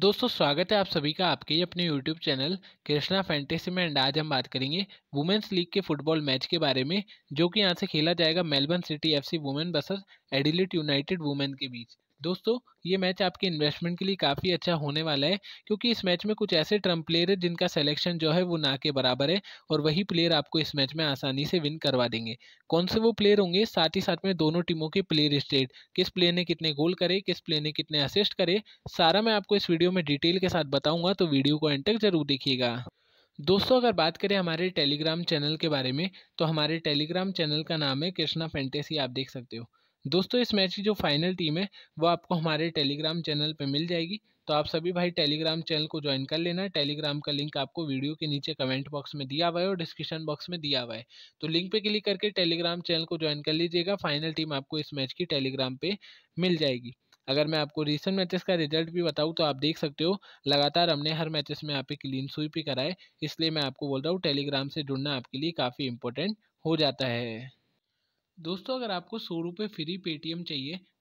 दोस्तों स्वागत है आप सभी का आपके अपने यूट्यूब चैनल कृष्णा फैंटेसी में एंड आज हम बात करेंगे वुमेंस लीग के फुटबॉल मैच के बारे में जो कि यहां से खेला जाएगा मेलबर्न सिटी एफसी वुमेन बसर एडिलिट यूनाइटेड वुमेन के बीच दोस्तों ये मैच आपके इन्वेस्टमेंट के लिए काफ़ी अच्छा होने वाला है क्योंकि इस मैच में कुछ ऐसे ट्रम्प प्लेयर हैं जिनका सिलेक्शन जो है वो ना के बराबर है और वही प्लेयर आपको इस मैच में आसानी से विन करवा देंगे कौन से वो प्लेयर होंगे साथ ही साथ में दोनों टीमों के प्लेयर स्टेट किस प्लेयर ने कितने गोल करे किस प्लेयर ने कितने असिस्ट करे सारा मैं आपको इस वीडियो में डिटेल के साथ बताऊँगा तो वीडियो को एंटर जरूर देखिएगा दोस्तों अगर बात करें हमारे टेलीग्राम चैनल के बारे में तो हमारे टेलीग्राम चैनल का नाम है कृष्णा फैंटेसी आप देख सकते हो दोस्तों इस मैच की जो फाइनल टीम है वो आपको हमारे टेलीग्राम चैनल पे मिल जाएगी तो आप सभी भाई टेलीग्राम चैनल को ज्वाइन कर लेना टेलीग्राम का लिंक आपको वीडियो के नीचे कमेंट बॉक्स में दिया हुआ है और डिस्क्रिप्शन बॉक्स में दिया हुआ है तो लिंक पे क्लिक करके टेलीग्राम चैनल को ज्वाइन कर लीजिएगा फाइनल टीम आपको इस मैच की टेलीग्राम पर मिल जाएगी अगर मैं आपको रिसेंट मैचेस का रिजल्ट भी बताऊँ तो आप देख सकते हो लगातार हमने हर मैचेस में यहाँ पे क्लीन स्वीप ही कराए इसलिए मैं आपको बोल रहा हूँ टेलीग्राम से जुड़ना आपके लिए काफ़ी इंपॉर्टेंट हो जाता है दोस्तों अगर आपको सौ रुपये फ्री पेटीएम चाहिए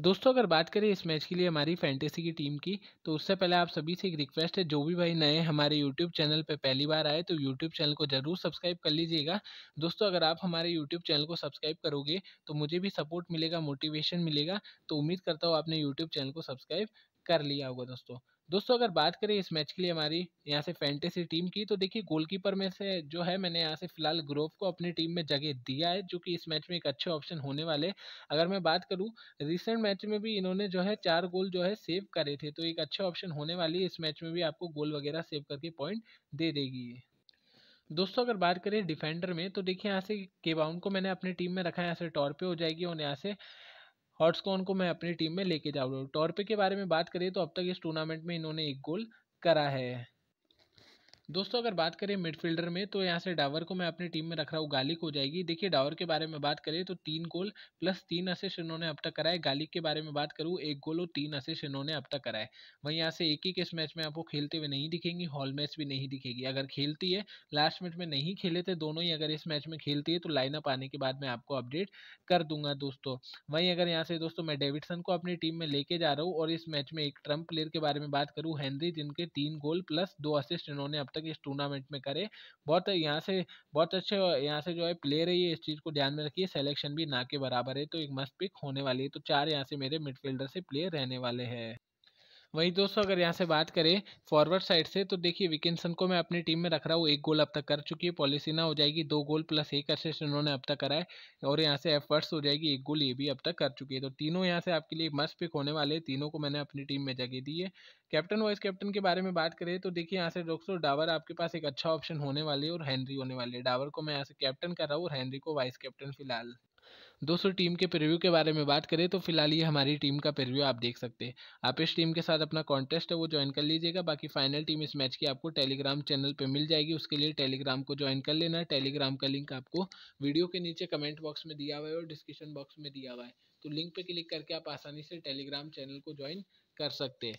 दोस्तों अगर बात करें इस मैच के लिए हमारी फैंटेसी की टीम की तो उससे पहले आप सभी से एक रिक्वेस्ट है जो भी भाई नए हमारे यूट्यूब चैनल पर पहली बार आए तो यूट्यूब चैनल को ज़रूर सब्सक्राइब कर लीजिएगा दोस्तों अगर आप हमारे यूट्यूब चैनल को सब्सक्राइब करोगे तो मुझे भी सपोर्ट मिलेगा मोटिवेशन मिलेगा तो उम्मीद करता हूँ आपने यूट्यूब चैनल को सब्सक्राइब कर लिया होगा दोस्तों दोस्तों अगर बात करें इस मैच के लिए हमारी यहाँ से फैंटेसी टीम की तो देखिए गोलकीपर में से जो है मैंने यहाँ से फिलहाल ग्रोव को अपनी टीम में जगह दिया है जो कि इस मैच में एक अच्छे ऑप्शन होने वाले अगर मैं बात करूँ रिसेंट मैच में भी इन्होंने जो है चार गोल जो है सेव करे थे तो एक अच्छे ऑप्शन होने वाली है इस मैच में भी आपको गोल वगैरह सेव करके पॉइंट दे देगी ये दोस्तों अगर बात करें डिफेंडर में तो देखिए यहाँ से केबाउन को मैंने अपनी टीम में रखा है यहाँ से पे हो जाएगी और यहाँ से हॉट्स को मैं अपनी टीम में लेके जाऊँगा टॉर्पे के बारे में बात करें तो अब तक इस टूर्नामेंट में इन्होंने एक गोल करा है दोस्तों अगर बात करें मिडफील्डर में तो यहाँ से डावर को मैं अपनी टीम में रख रहा हूँ गालिक हो जाएगी देखिए डावर के बारे में बात करें तो तीन गोल प्लस तीन असिस्ट इन्होंने अब तक कराए गालिक के बारे में बात करूँ एक गोल और तीन असिस्ट इन्होंने अब तक कराए वहीं यहाँ से एक ही किस इस मैच में आपको खेलते हुए नहीं दिखेंगी हॉल मैच भी नहीं दिखेगी अगर खेलती है लास्ट मैच में नहीं खेले थे दोनों ही अगर इस मैच में खेलती है तो लाइनअप आने के बाद मैं आपको अपडेट कर दूंगा दोस्तों वहीं अगर यहाँ से दोस्तों मैं डेविडसन को अपनी टीम में लेके जा रहा हूँ और इस मैच में एक ट्रम्प प्लेयर के बारे में बात करूँ हेनरी जिनके तीन गोल प्लस दो असिस्ट इन्होंने अब तक तक इस टूर्नामेंट में करे बहुत यहाँ से बहुत अच्छे यहाँ से जो है प्लेयर है ये इस चीज़ को ध्यान में रखिए सेलेक्शन भी ना के बराबर है तो एक मस्त पिक होने वाली है तो चार यहाँ से मेरे मिडफील्डर से प्लेयर रहने वाले हैं वहीं दोस्तों अगर यहाँ से बात करें फॉरवर्ड साइड से तो देखिए विकिनसन को मैं अपनी टीम में रख रहा हूँ एक गोल अब तक कर चुकी है पॉलिसीना हो जाएगी दो गोल प्लस एक असिस्ट उन्होंने अब तक करा है और यहाँ से एफर्ट्स हो जाएगी एक गोल ये भी अब तक कर चुकी है तो तीनों यहाँ से आपके लिए मस्त पिक होने वाले तीनों को मैंने अपनी टीम में जगह दी है कैप्टन वाइस कैप्टन के बारे में बात करें तो देखिए यहाँ से दोस्तों डावर आपके पास एक अच्छा ऑप्शन होने वाली है और हैंनरी होने वाली है डावर को मैं यहाँ से कैप्टन कर रहा हूँ और हैंनरी को वाइस कैप्टन फिलहाल दोस्तों टीम के प्रिव्यू के बारे में बात करें तो फिलहाल ये हमारी टीम का प्रिव्यू आप देख सकते हैं आप इस टीम के साथ अपना कॉन्टेस्ट है वो ज्वाइन कर लीजिएगा बाकी फाइनल टीम इस मैच की आपको टेलीग्राम चैनल पर मिल जाएगी उसके लिए टेलीग्राम को ज्वाइन कर लेना टेलीग्राम का लिंक आपको वीडियो के नीचे कमेंट बॉक्स में दिया हुआ है और डिस्क्रिप्शन बॉक्स में दिया हुआ है तो लिंक पर क्लिक करके आप आसानी से टेलीग्राम चैनल को ज्वाइन कर सकते हैं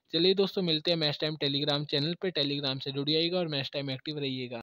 चलिए दोस्तों मिलते हैं मैच टाइम टेलीग्राम चैनल पर टेलीग्राम से जुड़ जाइएगा और मैच टाइम एक्टिव रहिएगा